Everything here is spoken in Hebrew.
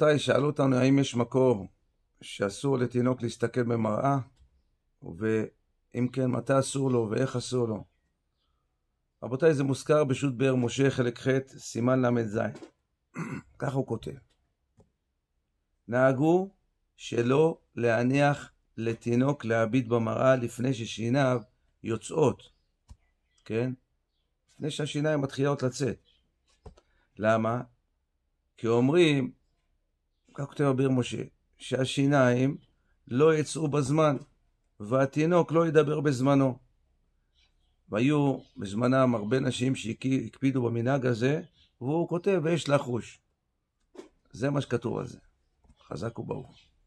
רבותיי, שאלו אותנו האם יש מקור שאסור לתינוק להסתכל במראה, ואם כן, מתי אסור לו ואיך אסור לו. רבותיי, זה מוזכר בשו"ת באר משה, חלק ח', סימן ל"ז. כך הוא כותב. נהגו שלא להניח לתינוק להביט במראה לפני ששיניו יוצאות, כן? לפני שהשיניים מתחילות לצאת. למה? כי אומרים כך כותב אביר משה, שהשיניים לא יצאו בזמן, והתינוק לא ידבר בזמנו. והיו בזמנם הרבה נשים שהקפידו במנהג הזה, והוא כותב, ויש לחוש. זה מה שכתוב על זה. חזק וברוך.